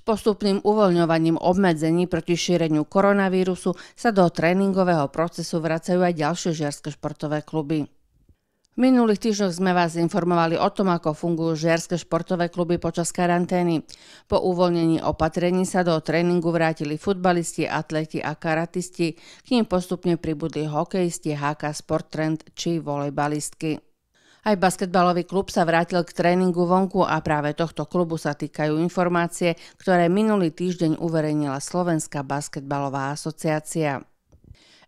S postupným uvoľňovaním obmedzení proti šíreniu koronavírusu sa do tréningového procesu vracajú aj ďalšie žiarske športové kluby. V minulých týždňoch sme vás informovali o tom, ako fungujú žiarske športové kluby počas karantény. Po uvoľnení opatrení sa do tréningu vrátili futbalisti, atleti a karatisti, k ním postupne pribudli hokejisti, HK Sport Trend či volejbalistky. Aj basketbalový klub sa vrátil k tréningu vonku a práve tohto klubu sa týkajú informácie, ktoré minulý týždeň uverejnila Slovenská basketbalová asociácia.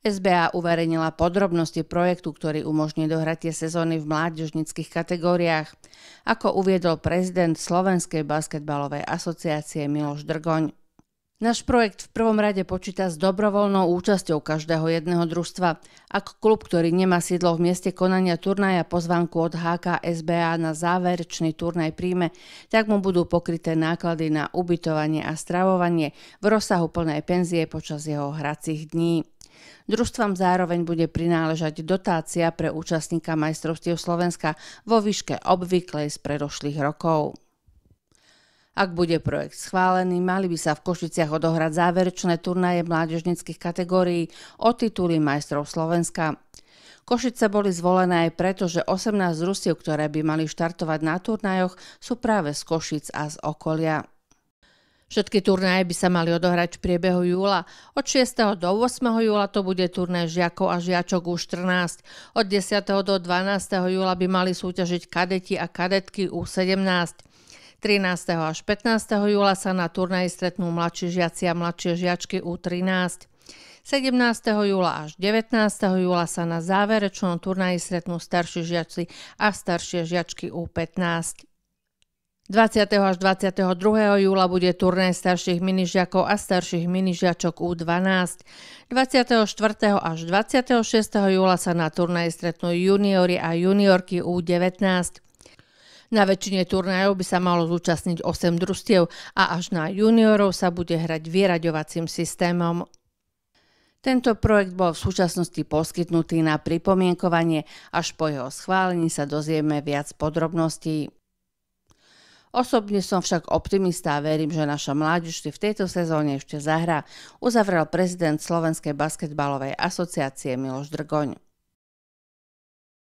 SBA uverejnila podrobnosti projektu, ktorý umožní dohratie sezóny v mládežnických kategóriách. Ako uviedol prezident Slovenskej basketbalovej asociácie Miloš Drgoň, Náš projekt v prvom rade počíta s dobrovoľnou účasťou každého jedného družstva. Ak klub, ktorý nemá sídlo v mieste konania turnaja pozvanku od HK SBA na záverečný turnaj príjme, tak mu budú pokryté náklady na ubytovanie a stravovanie v rozsahu plnej penzie počas jeho hracích dní. Družstvám zároveň bude prináležať dotácia pre účastníka majstrovstiev Slovenska vo výške obvyklej z predošlých rokov. Ak bude projekt schválený, mali by sa v Košiciach odohrať záverečné turnaje mládežnických kategórií o tituly majstrov Slovenska. Košice boli zvolené aj preto, že 18 rusiev, ktoré by mali štartovať na turnajoch, sú práve z Košic a z okolia. Všetky turnaje by sa mali odohrať v priebehu júla. Od 6. do 8. júla to bude turnaj žiakov a žiačok U14. Od 10. do 12. júla by mali súťažiť kadeti a kadetky U17. 13. až 15. júla sa na turnaji stretnú mladší žiaci a mladšie žiačky U13. 17. júla až 19. júla sa na záverečnom turnaji stretnú starší žiaci a staršie žiačky U15. 20. až 22. júla bude turné starších minižiakov a starších minižiačok U12. 24. až 26. júla sa na turnaji stretnú juniori a juniorky U19. Na väčšine turnajov by sa malo zúčastniť 8 družstiev a až na juniorov sa bude hrať vyraďovacím systémom. Tento projekt bol v súčasnosti poskytnutý na pripomienkovanie, až po jeho schválení sa dozrieme viac podrobností. Osobne som však optimista a verím, že naša mládež si v tejto sezóne ešte zahra, uzavrel prezident Slovenskej basketbalovej asociácie Miloš Drgoň.